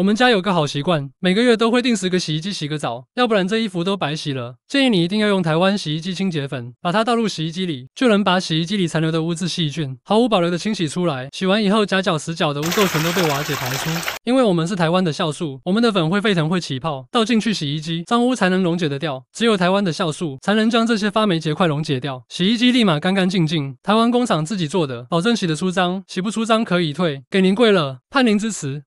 我们家有个好习惯，每个月都会定时给洗衣机洗个澡，要不然这衣服都白洗了。建议你一定要用台湾洗衣机清洁粉，把它倒入洗衣机里，就能把洗衣机里残留的污渍、细菌毫无保留的清洗出来。洗完以后，夹角、死角的污垢全都被瓦解排出。因为我们是台湾的酵素，我们的粉会沸腾、会起泡，倒进去洗衣机，脏污才能溶解得掉。只有台湾的酵素才能将这些发霉结块溶解掉，洗衣机立马干干净净。台湾工厂自己做的，保证洗得出脏，洗不出脏可以退。给您跪了，盼您支持。